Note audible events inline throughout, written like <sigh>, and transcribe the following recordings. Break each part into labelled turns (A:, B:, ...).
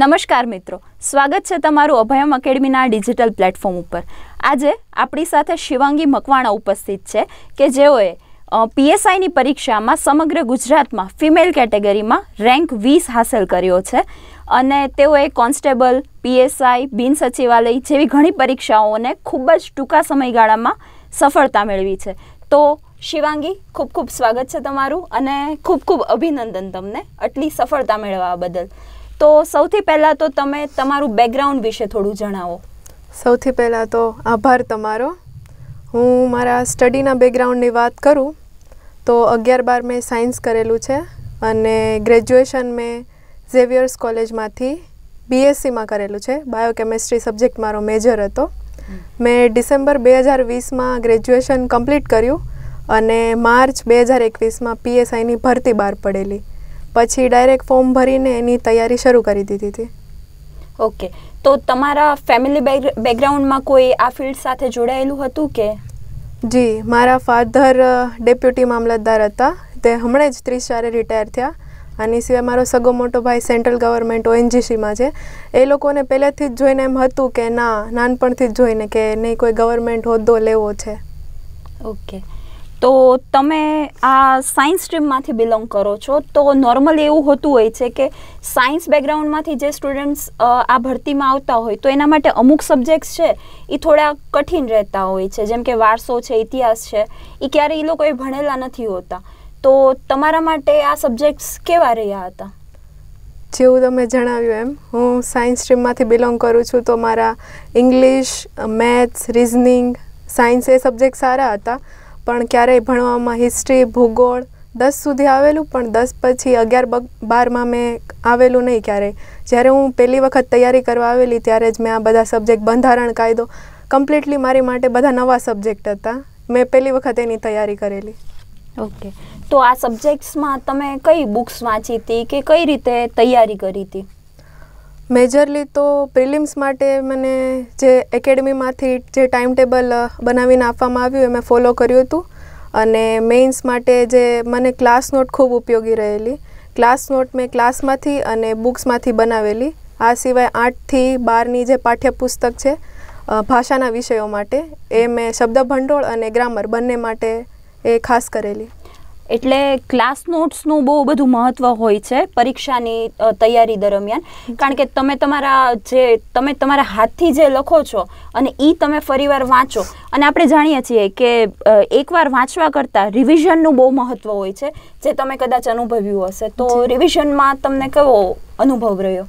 A: નમસ્કાર મિત્રો સ્વાગત છે તમારું અભયમ એકેડમીના ડિજિટલ પ્લેટફોર્મ ઉપર આજે આપણી સાથે શિવાંગી મકવાણા ઉપસ્થિત છે કે જેઓએ પીએસઆઈની પરીક્ષામાં સમગ્ર ગુજરાતમાં ફિમેલ કેટેગરીમાં રેન્ક વીસ હાંસલ કર્યો છે અને તેઓએ કોન્સ્ટેબલ પીએસઆઈ બિન સચિવાલય જેવી ઘણી પરીક્ષાઓને ખૂબ જ ટૂંકા સમયગાળામાં સફળતા મેળવી છે તો શિવાંગી ખૂબ ખૂબ સ્વાગત છે તમારું અને ખૂબ ખૂબ અભિનંદન તમને આટલી સફળતા મેળવવા બદલ તો સૌથી પહેલાં તો તમે તમારું બેકગ્રાઉન્ડ વિશે થોડું જણાવો
B: સૌથી પહેલાં તો આભાર તમારો હું મારા સ્ટડીના બેકગ્રાઉન્ડની વાત કરું તો અગિયાર બાર મેં સાયન્સ કરેલું છે અને ગ્રેજ્યુએશન મેં ઝેવિયર્સ કોલેજમાંથી બીએસસીમાં કરેલું છે બાયોકેમિસ્ટ્રી સબ્જેક્ટ મારો મેજર હતો મેં ડિસેમ્બર બે હજાર વીસમાં ગ્રેજ્યુએશન કમ્પ્લીટ કર્યું અને માર્ચ બે હજાર એકવીસમાં પીએસઆઈની ભરતી બહાર પડેલી પછી ડાયરેક્ટ ફોર્મ ભરીને એની તૈયારી શરૂ કરી દીધી હતી
A: ઓકે તો તમારા ફેમિલી બેકગ્રાઉન્ડમાં કોઈ આ ફિલ્ડ સાથે
B: જોડાયેલું હતું કે જી મારા ફાધર ડેપ્યુટી મામલતદાર હતા તે હમણાં જ ત્રીસ ચારે રિટાયર થયા આની સિવાય મારો સગો મોટો ભાઈ સેન્ટ્રલ ગવર્મેન્ટ ઓએનજીસીમાં છે એ લોકોને પહેલેથી જ જોઈને એમ હતું કે ના નાનપણથી જ જોઈને કે નહીં કોઈ ગવર્મેન્ટ હોદ્દો લેવો છે
A: ઓકે તો તમે આ સાયન્સ સ્ટ્રીમમાંથી બિલોંગ કરો છો તો નોર્મલ એવું હોતું હોય છે કે સાયન્સ બેકગ્રાઉન્ડમાંથી જે સ્ટુડન્ટ્સ આ ભરતીમાં આવતા હોય તો એના માટે અમુક સબ્જેક્ટ્સ છે એ થોડા કઠિન રહેતા હોય છે જેમ કે વારસો છે ઇતિહાસ છે એ ક્યારે એ લોકોએ ભણેલા નથી હોતા તો તમારા માટે આ સબ્જેક્ટ્સ કેવા રહ્યા હતા
B: જેવું તમે જણાવ્યું એમ હું સાયન્સ સ્ટ્રીમમાંથી બિલોંગ કરું છું તો મારા ઇંગ્લિશ મેથ્સ રિઝનિંગ સાયન્સ એ સબ્જેક્ટ સારા હતા પણ ક્યારેય ભણવામાં હિસ્ટ્રી ભૂગોળ દસ સુધી આવેલું પણ દસ પછી અગિયાર બારમાં મેં આવેલું નહીં ક્યારેય જ્યારે હું પહેલી વખત તૈયારી કરવા આવેલી ત્યારે જ મેં આ બધા સબ્જેક્ટ બંધારણ કાયદો કમ્પ્લીટલી મારી માટે બધા નવા સબ્જેક્ટ હતા મેં પહેલી વખત એની તૈયારી કરેલી ઓકે
A: તો આ સબ્જેક્ટ્સમાં તમે કઈ બુક્સ વાંચી હતી કે કઈ રીતે તૈયારી કરી હતી
B: મેજરલી તો પ્રિલિમ્સ માટે મને જે એકેડમીમાંથી જે ટાઈમ ટેબલ બનાવીને આપવામાં આવ્યું એ મેં ફોલો કર્યું હતું અને મેઇન્સ માટે જે મને ક્લાસ નોટ ખૂબ ઉપયોગી રહેલી ક્લાસ નોટ મેં ક્લાસમાંથી અને બુક્સમાંથી બનાવેલી આ સિવાય આઠથી બારની જે પાઠ્યપુસ્તક છે ભાષાના વિષયો માટે એ મેં શબ્દભંડોળ અને ગ્રામર બંને માટે એ ખાસ કરેલી એટલે ક્લાસ નોટ્સનું બહુ બધું મહત્ત્વ હોય છે પરીક્ષાની તૈયારી દરમિયાન
A: કારણ કે તમે તમારા જે તમે તમારા હાથથી જે લખો છો અને એ તમે ફરીવાર વાંચો અને આપણે જાણીએ છીએ કે એકવાર વાંચવા કરતાં રિવિઝનનું બહુ મહત્ત્વ હોય
B: છે જે તમે કદાચ અનુભવ્યું હશે તો રિવિઝનમાં તમને કેવો અનુભવ રહ્યો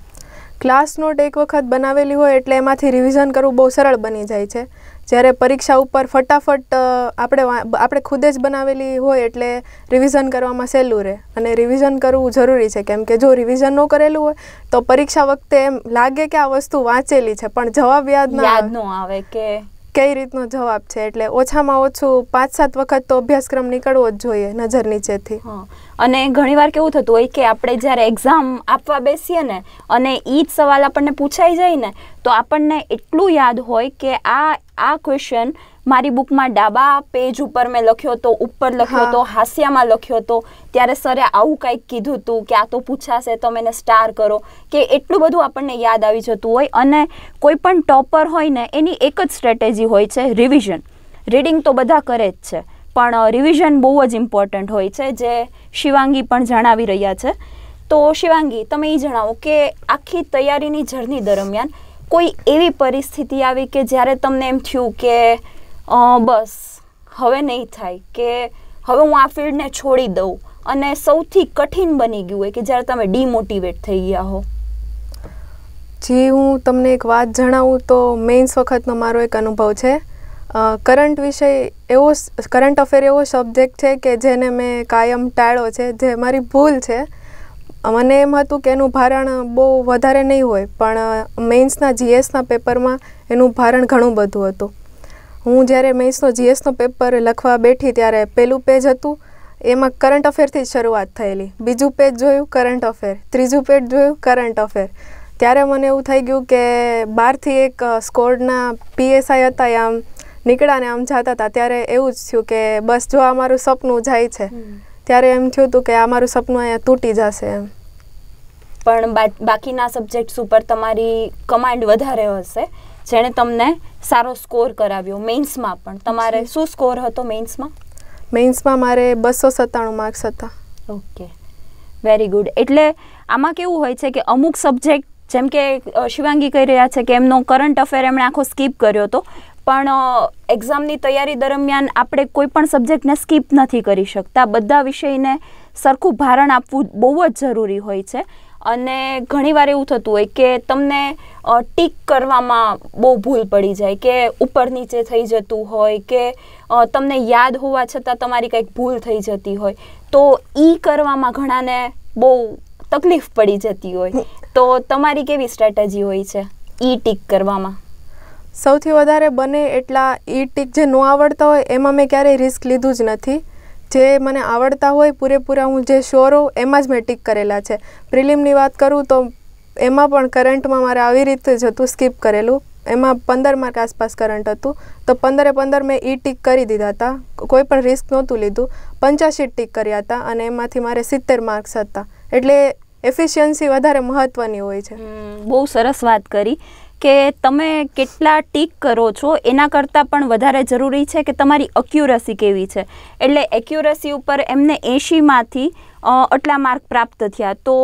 B: ક્લાસ નોટ એક વખત બનાવેલી હોય એટલે એમાંથી રિવિઝન કરવું બહુ સરળ બની જાય છે જ્યારે પરીક્ષા ઉપર ફટાફટ આપણે આપણે ખુદે જ બનાવેલી હોય એટલે રિવિઝન કરવામાં સહેલું રહે અને રિવિઝન કરવું જરૂરી છે કેમ કે જો રિવિઝન ન કરેલું હોય તો પરીક્ષા વખતે એમ લાગે કે આ વસ્તુ વાંચેલી છે પણ જવાબ યાદ ના આવે કે કઈ રીતનો જવાબ છે એટલે ઓછામાં ઓછું પાંચ સાત વખત તો અભ્યાસક્રમ નીકળવો જ જોઈએ નજર નીચેથી અને ઘણીવાર કેવું થતું હોય કે આપણે જ્યારે એક્ઝામ આપવા બેસીએ ને અને એ
A: જ સવાલ આપણને પૂછાઈ જાય ને તો આપણને એટલું યાદ હોય કે આ આ ક્વેશ્ચન મારી બુકમાં ડાબા પેજ ઉપર મેં લખ્યો હતો ઉપર લખ્યો હતો હાસ્યામાં લખ્યો હતો ત્યારે સરે આવું કંઈક કીધું હતું કે આ તો પૂછાશે તમે એને સ્ટાર કરો કે એટલું બધું આપણને યાદ આવી જતું હોય અને કોઈ પણ ટોપર હોય ને એની એક જ સ્ટ્રેટેજી હોય છે રિવિઝન રીડિંગ તો બધા કરે જ છે પણ રિવિઝન બહુ જ ઇમ્પોર્ટન્ટ હોય છે જે શિવાંગી પણ જણાવી રહ્યા છે તો શિવાંગી તમે એ જણાવો કે આખી તૈયારીની જર્ની દરમિયાન કોઈ એવી પરિસ્થિતિ આવી કે જ્યારે તમને એમ થયું કે બસ હવે નહીં થાય કે હવે હું આ ફિલ્ડને છોડી દઉં અને સૌથી કઠિન બની ગયું હોય કે જ્યારે તમે ડિમોટિવેટ થઈ ગયા હો
B: જે હું તમને એક વાત જણાવું તો મેઇન્સ વખતનો મારો એક અનુભવ છે કરંટ વિષય એવો કરંટ અફેર એવો સબ્જેક્ટ છે કે જેને મેં કાયમ ટાળ્યો છે જે મારી ભૂલ છે મને એમ હતું કે એનું ભારણ બહુ વધારે નહીં હોય પણ મેઇન્સના જીએસના પેપરમાં એનું ભારણ ઘણું બધું હતું હું જ્યારે મેથ્સનો જીએસનો પેપર લખવા બેઠી ત્યારે પહેલું પેજ હતું એમાં કરંટ અફેરથી શરૂઆત થયેલી બીજું પેજ જોયું કરંટ અફેર ત્રીજું પેજ જોયું કરંટ અફેર ત્યારે મને એવું થઈ ગયું કે બહારથી એક સ્કોડના પીએસઆઈ હતા એ આમ નીકળ્યા ને આમ જતા હતા ત્યારે એવું જ થયું કે બસ જો આ મારું સપનું જાય છે ત્યારે એમ થયું હતું કે આ મારું સપનું અહીંયા તૂટી જશે એમ
A: પણ બાકીના સબ્જેક્ટ્સ ઉપર તમારી કમાન્ડ વધારે હશે જેણે તમને સારો સ્કોર કરાવ્યો મેઇન્સમાં પણ તમારે શું સ્કોર હતો મેઇન્સમાં
B: મેઇન્સમાં મારે બસો સત્તાણું માર્ક્સ હતા ઓકે
A: વેરી ગુડ એટલે આમાં કેવું હોય છે કે અમુક સબ્જેક્ટ જેમ કે શિવાંગી કહી રહ્યા છે કે એમનો કરંટ અફેર એમણે આખો સ્કીપ કર્યો હતો પણ એક્ઝામની તૈયારી દરમિયાન આપણે કોઈ પણ સબ્જેક્ટને સ્કીપ નથી કરી શકતા બધા વિષયને સરખું ભારણ આપવું બહુ જ જરૂરી હોય છે અને ઘણીવાર એવું થતું હોય કે તમને ટીક કરવામાં બહુ ભૂલ પડી જાય કે ઉપર નીચે થઈ જતું હોય કે તમને યાદ હોવા છતાં તમારી કંઈક ભૂલ થઈ જતી હોય તો એ કરવામાં ઘણાને બહુ તકલીફ પડી જતી હોય તો તમારી કેવી સ્ટ્રેટેજી હોય છે ઈ ટીક કરવામાં
B: સૌથી વધારે બને એટલા ઈ ટીક જે ન આવડતા હોય એમાં મેં ક્યારેય રિસ્ક લીધું જ નથી જે મને આવડતા હોય પૂરેપૂરા હું જે શ્યોર હોઉં એમાં જ મેં ટીક કરેલા છે પ્રિલિમની વાત કરું તો એમાં પણ કરંટમાં મારે આવી રીતે જ હતું સ્કીપ કરેલું એમાં પંદર માર્ક આસપાસ કરંટ હતું તો પંદરે પંદર મેં ઈ ટીક કરી દીધા હતા કોઈ પણ રિસ્ક નહોતું લીધું પંચ્યાસી ટીક કર્યા હતા અને એમાંથી મારે સિત્તેર માર્ક્સ હતા એટલે એફિશિયન્સી વધારે મહત્વની હોય છે બહુ સરસ વાત કરી કે તમે કેટલા ટીક કરો છો એના કરતાં પણ
A: વધારે જરૂરી છે કે તમારી અક્યુરસી કેવી છે એટલે એક્યુરસી ઉપર એમને એંશીમાંથી આટલા માર્ક પ્રાપ્ત થયા તો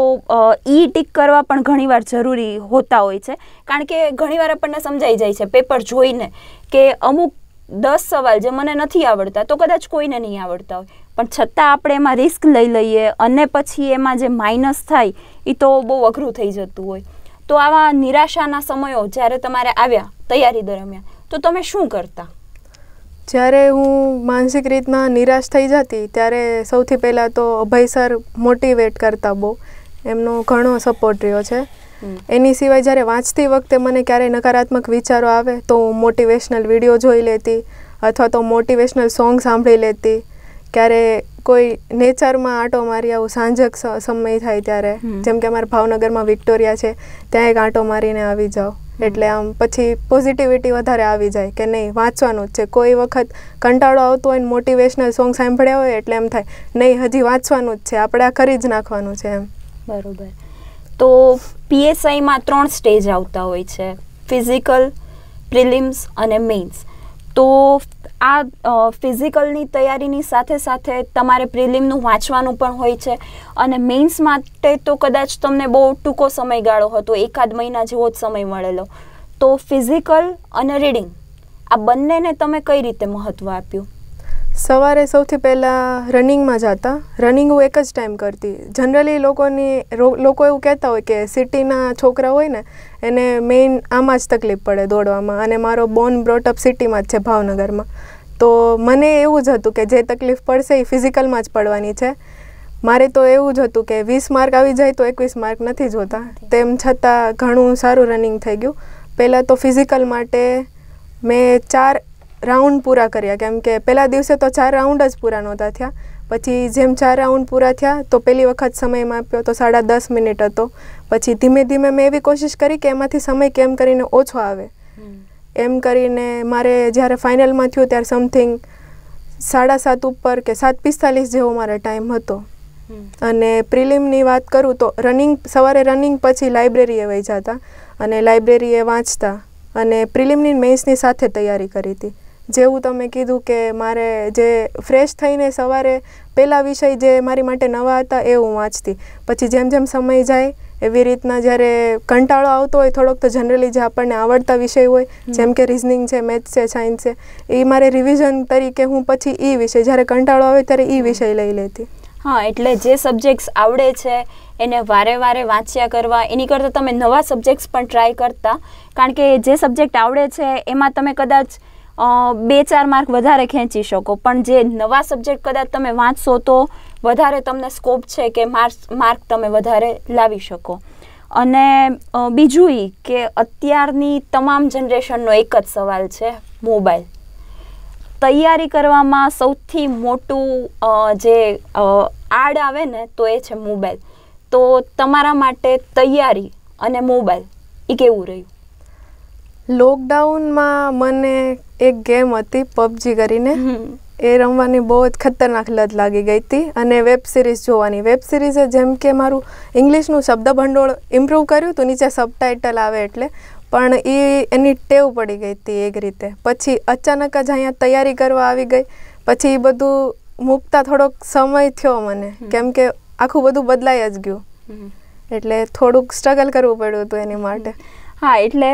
A: ઈ ટીક કરવા પણ ઘણીવાર જરૂરી હોતા હોય છે કારણ કે ઘણીવાર આપણને સમજાઈ જાય છે પેપર જોઈને કે અમુક દસ સવાલ જે મને નથી આવડતા તો કદાચ કોઈને નહીં આવડતા હોય પણ છતાં આપણે એમાં રિસ્ક લઈ લઈએ અને પછી એમાં જે માઇનસ થાય એ તો બહુ અઘરું થઈ જતું હોય તો આવા નિરાશાના સમયો જ્યારે તમારે આવ્યા તૈયારી દરમિયાન તો તમે શું કરતા
B: જ્યારે હું માનસિક રીતના નિરાશ થઈ જતી ત્યારે સૌથી પહેલાં તો અભય સર મોટિવેટ કરતા બહુ એમનો ઘણો સપોર્ટ રહ્યો છે એની સિવાય જ્યારે વાંચતી વખતે મને ક્યારેય નકારાત્મક વિચારો આવે તો હું મોટિવેશનલ વિડીયો જોઈ લેતી અથવા તો મોટિવેશનલ સોંગ સાંભળી લેતી ક્યારે કોઈ નેચરમાં આંટો મારી આવું સાંજક સમય થાય ત્યારે જેમ કે અમારા ભાવનગરમાં વિક્ટોરિયા છે ત્યાં એક આંટો મારીને આવી જાઓ એટલે આમ પછી પોઝિટિવિટી વધારે આવી જાય કે નહીં વાંચવાનું જ છે કોઈ વખત કંટાળો આવતો હોય ને મોટિવેશનલ સોંગ સાંભળ્યા હોય એટલે એમ થાય નહીં હજી વાંચવાનું જ છે આપણે આ કરી જ નાખવાનું છે એમ બરોબર તો
A: પીએસઆઈમાં ત્રણ સ્ટેજ આવતા હોય છે ફિઝિકલ પ્રિલિમ્સ અને મેઇન્સ તો આ ફિઝિકલની તૈયારીની સાથે સાથે તમારે પ્રિલિમનું વાંચવાનું પણ હોય છે અને મેઇન્સ માટે તો કદાચ તમને બહુ ટૂંકો સમયગાળો હતો એકાદ મહિના જેવો જ સમય મળેલો તો ફિઝિકલ અને રીડિંગ આ બંનેને તમે કઈ રીતે મહત્ત્વ આપ્યું
B: સવારે સૌથી પહેલાં રનિંગમાં જતા રનિંગ હું એક જ ટાઈમ કરતી જનરલી લોકોની લોકો એવું કહેતા હોય કે સિટીના છોકરા હોય ને એને મેઇન આમાં જ તકલીફ પડે દોડવામાં અને મારો બોર્ન બ્રોટઅપ સિટીમાં જ છે ભાવનગરમાં તો મને એવું જ હતું કે જે તકલીફ પડશે એ ફિઝિકલમાં જ પડવાની છે મારે તો એવું જ હતું કે વીસ માર્ક આવી જાય તો એકવીસ માર્ક નથી જોતા તેમ છતાં ઘણું સારું રનિંગ થઈ ગયું પહેલાં તો ફિઝિકલ માટે મેં ચાર રાઉન્ડ પૂરા કર્યા કેમ કે પહેલા દિવસે તો ચાર રાઉન્ડ જ પૂરા નહોતા થયા પછી જેમ ચાર રાઉન્ડ પૂરા થયા તો પહેલી વખત સમયમાં આપ્યો તો સાડા દસ મિનિટ હતો પછી ધીમે ધીમે મેં એવી કોશિશ કરી કે એમાંથી સમય કેમ કરીને ઓછો આવે એમ કરીને મારે જ્યારે ફાઇનલમાં થયું ત્યારે સમથિંગ સાડા સાત ઉપર કે સાત પિસ્તાલીસ જેવો મારે ટાઈમ હતો અને પ્રિલિમની વાત કરું તો રનિંગ સવારે રનિંગ પછી લાઇબ્રેરીએ વહી જતા અને લાઇબ્રેરીએ વાંચતા અને પ્રિલિમની મેન્સની સાથે તૈયારી કરી હતી જેવું તમે કીધું કે મારે જે ફ્રેશ થઈને સવારે પહેલાં વિષય જે મારી માટે નવા હતા એ હું વાંચતી પછી જેમ જેમ સમય જાય એવી રીતના જ્યારે કંટાળો આવતો હોય થોડોક તો જનરલી જે આપણને આવડતા વિષય હોય જેમ કે રિઝનિંગ છે મેથ્સ છે સાયન્સ છે એ મારે રિવિઝન તરીકે હું પછી એ વિષય જ્યારે કંટાળો આવે ત્યારે એ વિષય લઈ લેતી
A: હા એટલે જે સબ્જેક્ટ્સ આવડે છે એને વારે વારે વાંચ્યા કરવા એની કરતાં તમે નવા સબ્જેક્ટ્સ પણ ટ્રાય કરતા કારણ કે જે સબ્જેક્ટ આવડે છે એમાં તમે કદાચ બે ચાર માર્ક વધારે ખેંચી શકો પણ જે નવા સબ્જેક્ટ કદાચ તમે વાંચશો તો વધારે તમને સ્કોપ છે કે માર્ક્સ માર્ક તમે વધારે લાવી શકો અને બીજું એ કે અત્યારની તમામ જનરેશનનો એક જ સવાલ છે મોબાઈલ તૈયારી કરવામાં સૌથી મોટું જે આડ આવે ને તો એ છે મોબાઈલ તો તમારા માટે તૈયારી અને મોબાઈલ એ કેવું રહ્યું
B: લોકડાઉનમાં મને એક ગેમ હતી પબજી કરીને એ રમવાની બહુ જ ખતરનાક લત લાગી ગઈ હતી અને વેબ સિરીઝ જોવાની વેબ સિરીઝે જેમ કે મારું ઇંગ્લિશનું શબ્દ ભંડોળ ઇમ્પ્રૂવ કર્યું તો નીચે સબટાઇટલ આવે એટલે પણ એ એની ટેવ પડી ગઈ હતી એક રીતે પછી અચાનક જ અહીંયા તૈયારી કરવા આવી ગઈ પછી એ બધું મૂકતા થોડોક સમય થયો મને કેમ કે આખું બધું બદલાઈ જ ગયું એટલે થોડુંક સ્ટ્રગલ કરવું પડ્યું હતું એની
A: માટે હા એટલે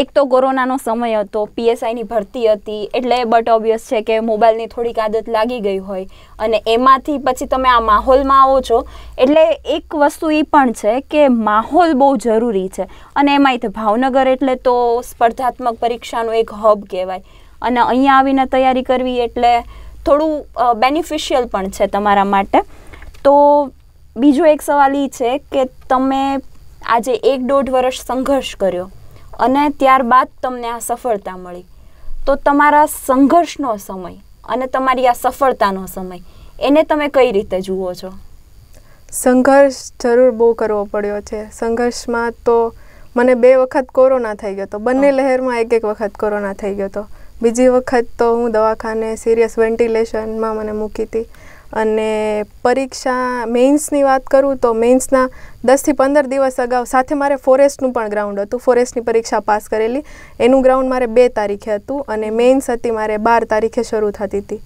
A: એક તો કોરોનાનો સમય હતો પીએસઆઈની ભરતી હતી એટલે બટ ઓબ્વિયસ છે કે મોબાઈલની થોડીક આદત લાગી ગઈ હોય અને એમાંથી પછી તમે આ માહોલમાં આવો છો એટલે એક વસ્તુ એ પણ છે કે માહોલ બહુ જરૂરી છે અને એમાં તો ભાવનગર એટલે તો સ્પર્ધાત્મક પરીક્ષાનું એક હબ કહેવાય અને અહીંયા આવીને તૈયારી કરવી એટલે થોડું બેનિફિશિયલ પણ છે તમારા માટે તો બીજો એક સવાલ એ છે કે તમે આજે એક દોઢ વર્ષ સંઘર્ષ કર્યો અને ત્યારબાદ તમને આ સફળતા મળી તો તમારા સંઘર્ષનો સમય અને તમારી આ સફળતાનો સમય એને તમે કઈ રીતે જુઓ છો
B: સંઘર્ષ જરૂર બહુ કરવો પડ્યો છે સંઘર્ષમાં તો મને બે વખત કોરોના થઈ ગયો હતો બંને લહેરમાં એક એક વખત કોરોના થઈ ગયો હતો બીજી વખત તો હું દવાખાને સિરિયસ વેન્ટિલેશનમાં મને મૂકી હતી અને પરીક્ષા મેઇન્સની વાત કરું તો મેઇન્સના દસથી પંદર દિવસ અગાઉ સાથે મારે ફોરેસ્ટનું પણ ગ્રાઉન્ડ હતું ફોરેસ્ટની પરીક્ષા પાસ કરેલી એનું ગ્રાઉન્ડ મારે બે તારીખે હતું અને મેઇન્સ હતી મારે બાર તારીખે શરૂ થતી હતી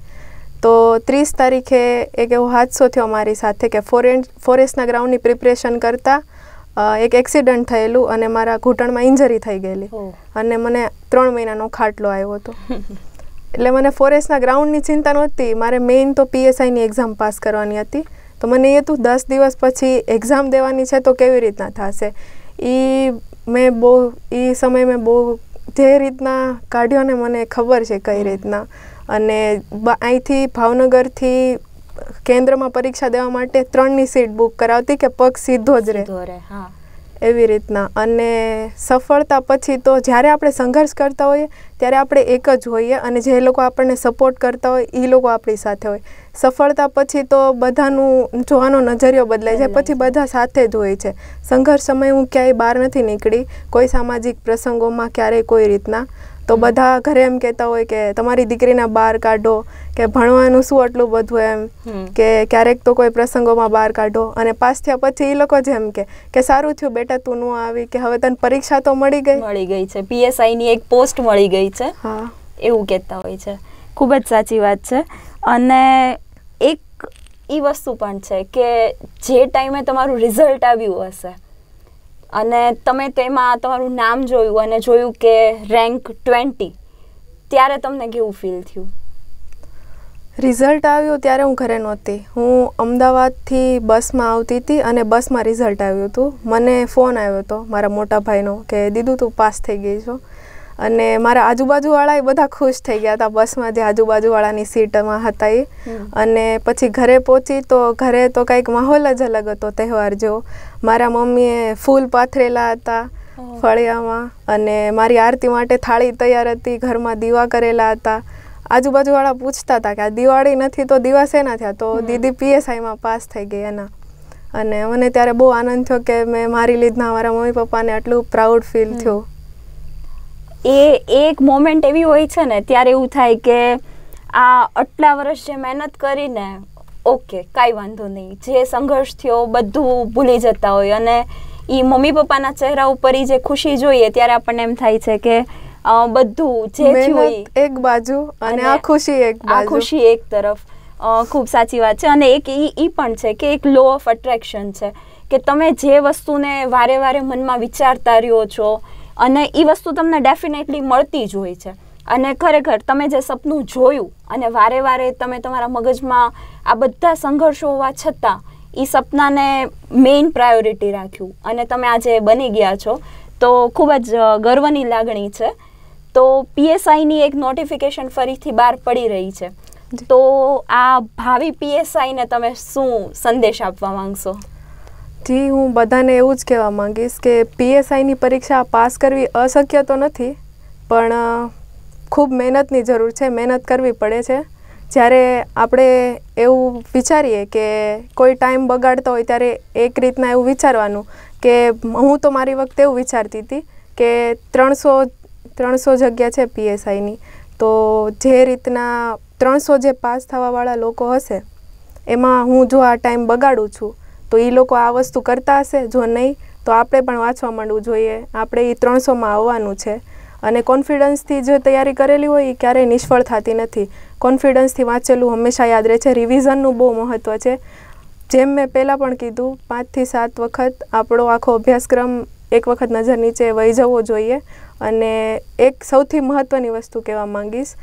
B: તો ત્રીસ તારીખે એક એવો હાદસો થયો મારી સાથે કે ફોરેન ફોરેસ્ટના ગ્રાઉન્ડની પ્રિપરેશન કરતાં એક એક્સિડન્ટ થયેલું અને મારા ઘૂંટણમાં ઇન્જરી થઈ ગયેલી અને મને ત્રણ મહિનાનો ખાટલો આવ્યો હતો <laughs> એટલે મને ફોરેસ્ટના ગ્રાઉન્ડની ચિંતા નહોતી મારે મેઇન તો પીએસઆઈની એક્ઝામ પાસ કરવાની હતી તો મને એ હતું દસ દિવસ પછી એક્ઝામ દેવાની છે તો કેવી રીતના થશે એ મેં બહુ એ સમય મેં બહુ જે રીતના કાઢ્યો ને મને ખબર છે કઈ રીતના અને અહીંથી ભાવનગરથી કેન્દ્રમાં પરીક્ષા દેવા માટે ત્રણની સીટ બુક કરાવતી કે પગ સીધો જ રહે હા એવી રીતના અને સફળતા પછી તો જ્યારે આપણે સંઘર્ષ કરતા હોઈએ ત્યારે આપણે એક જ હોઈએ અને જે લોકો આપણને સપોર્ટ કરતા હોય એ લોકો આપણી સાથે હોય સફળતા પછી તો બધાનું જોવાનો નજરિયો બદલાય છે પછી બધા સાથે જ હોય છે સંઘર્ષ સમયે હું ક્યાંય બહાર નથી નીકળી કોઈ સામાજિક પ્રસંગોમાં ક્યારેય કોઈ રીતના તો બધા ઘરે એમ કહેતા હોય કે તમારી દીકરીને બહાર કાઢો કે ભણવાનું શું આટલું બધું એમ કે ક્યારેક તો કોઈ પ્રસંગોમાં બહાર કાઢો અને પાસ થયા પછી એ લોકો જેમ કે કે સારું થયું બેટા તું ન આવી કે હવે તને પરીક્ષા તો મળી ગઈ મળી ગઈ છે પીએસઆઈની એક પોસ્ટ મળી ગઈ છે હા એવું કહેતા હોય
A: છે ખૂબ જ સાચી વાત છે અને એક એ વસ્તુ પણ છે કે જે ટાઈમે તમારું રિઝલ્ટ આવ્યું હશે અને તમે તેમાં તમારું નામ જોયું અને જોયું કે રેન્ક ટ્વેન્ટી ત્યારે તમને કેવું ફીલ
B: થયું રિઝલ્ટ આવ્યું ત્યારે હું ઘરે નહોતી હું અમદાવાદથી બસમાં આવતી હતી અને બસમાં રિઝલ્ટ આવ્યું હતું મને ફોન આવ્યો હતો મારા મોટા ભાઈનો કે દીદું તું પાસ થઈ ગઈ છો અને મારા આજુબાજુવાળા એ બધા ખુશ થઈ ગયા હતા બસમાં જે આજુબાજુવાળાની સીટમાં હતા એ અને પછી ઘરે પહોંચી તો ઘરે તો કંઈક માહોલ જ અલગ હતો તહેવાર જો મારા મમ્મીએ ફૂલ પાથરેલા હતા ફળિયામાં અને મારી આરતી માટે થાળી તૈયાર હતી ઘરમાં દીવા કરેલા હતા આજુબાજુવાળા પૂછતા હતા કે આ દિવાળી નથી તો દીવા શેના થયા તો દીદી પીએસઆઈમાં પાસ થઈ ગઈ એના અને મને ત્યારે બહુ આનંદ થયો કે મેં મારી લીધના મારા મમ્મી પપ્પાને આટલું પ્રાઉડ ફીલ થયું એ એક મોમેન્ટ એવી હોય છે ને ત્યારે એવું થાય
A: કે આ આટલા વર્ષ જે મહેનત કરીને ઓકે કાંઈ વાંધો નહીં જે સંઘર્ષ થયો બધું ભૂલી જતા હોય અને એ મમ્મી પપ્પાના ચહેરા ઉપર જે ખુશી જોઈએ ત્યારે આપણને એમ થાય છે કે બધું જે થયું
B: એક બાજુ અને આ
A: ખુશી એક આ ખુશી એક તરફ ખૂબ સાચી વાત છે અને એક એ એ પણ છે કે એક લો ઓફ અટ્રેક્શન છે કે તમે જે વસ્તુને વારે વારે મનમાં વિચારતા રહ્યો છો અને એ વસ્તુ તમને ડેફિનેટલી મળતી જ હોય છે અને ખરેખર તમે જે સપનું જોયું અને વારે વારે તમે તમારા મગજમાં આ બધા સંઘર્ષો હોવા છતાં એ સપનાને મેઇન પ્રાયોરિટી રાખ્યું અને તમે આજે બની ગયા છો તો ખૂબ જ ગર્વની લાગણી છે તો પીએસઆઈની એક નોટિફિકેશન ફરીથી બહાર પડી રહી છે તો આ ભાવિ પીએસઆઈને તમે શું સંદેશ આપવા માંગશો
B: જી હું બધાને એવું જ કહેવા માંગીશ કે પીએસઆઈની પરીક્ષા પાસ કરવી અશક્ય તો નથી પણ ખૂબ મહેનતની જરૂર છે મહેનત કરવી પડે છે જ્યારે આપણે એવું વિચારીએ કે કોઈ ટાઈમ બગાડતો હોય ત્યારે એક રીતના એવું વિચારવાનું કે હું તો મારી વખતે એવું વિચારતી હતી કે ત્રણસો ત્રણસો જગ્યા છે પીએસઆઈની તો જે રીતના ત્રણસો જે પાસ થવાવાળા લોકો હશે એમાં હું જો આ ટાઈમ બગાડું છું તો એ લોકો આ વસ્તુ કરતા હશે જો નહીં તો આપણે પણ વાંચવા માંડવું જોઈએ આપણે એ ત્રણસોમાં આવવાનું છે અને કોન્ફિડન્સથી જે તૈયારી કરેલી હોય એ ક્યારેય નિષ્ફળ થતી નથી કોન્ફિડન્સથી વાંચેલું હંમેશા યાદ રહે છે રિવિઝનનું બહુ મહત્ત્વ છે જેમ મેં પહેલાં પણ કીધું પાંચથી સાત વખત આપણો આખો અભ્યાસક્રમ એક વખત નજર નીચે વહી જવો જોઈએ અને એક સૌથી મહત્ત્વની વસ્તુ કહેવા માંગીશ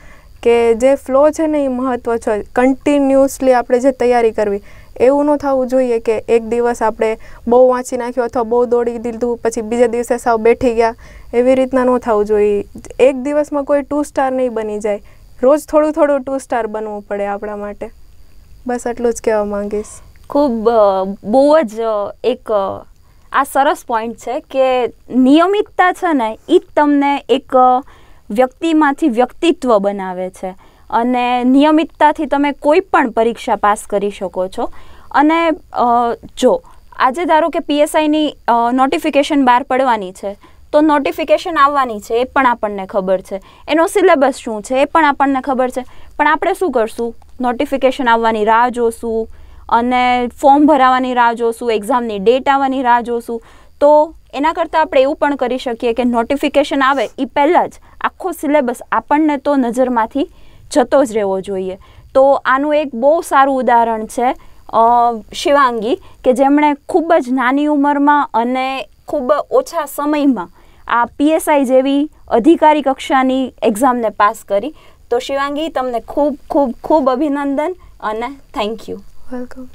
B: કે જે ફ્લો છે ને એ મહત્ત્વ છે કન્ટિન્યુઅસલી આપણે જે તૈયારી કરવી એવું ન થવું જોઈએ કે એક દિવસ આપણે બહુ વાંચી નાખ્યું અથવા બહુ દોડી દીધું પછી બીજા દિવસે સાવ બેઠી ગયા એવી રીતના ન થવું જોઈએ એક દિવસમાં કોઈ ટુ સ્ટાર નહીં બની જાય રોજ થોડું થોડું ટુ સ્ટાર બનવું પડે આપણા માટે બસ એટલું જ કહેવા માંગીશ ખૂબ બહુ જ એક આ સરસ પોઈન્ટ છે કે નિયમિતતા
A: છે ને એ જ તમને એક વ્યક્તિમાંથી વ્યક્તિત્વ બનાવે છે અને નિયમિતતાથી તમે કોઈ પણ પરીક્ષા પાસ કરી શકો છો અને જો આજે ધારો કે પીએસઆઈની નોટિફિકેશન બહાર પડવાની છે તો નોટિફિકેશન આવવાની છે એ પણ આપણને ખબર છે એનો સિલેબસ શું છે એ પણ આપણને ખબર છે પણ આપણે શું કરશું નોટિફિકેશન આવવાની રાહ જોશું અને ફોર્મ ભરાવાની રાહ જોશું એક્ઝામની ડેટ આવવાની રાહ જોશું તો એના કરતાં આપણે એવું પણ કરી શકીએ કે નોટિફિકેશન આવે એ પહેલાં જ આખો સિલેબસ આપણને તો નજરમાંથી જતો જ રહેવો જોઈએ તો આનું એક બહુ સારું ઉદાહરણ છે શિવાંગી કે જેમણે ખૂબ જ નાની ઉંમરમાં અને ખૂબ ઓછા સમયમાં આ પીએસઆઈ જેવી અધિકારી કક્ષાની એક્ઝામને પાસ કરી તો શિવાંગી તમને ખૂબ ખૂબ ખૂબ અભિનંદન અને થેન્ક યુ વેલકમ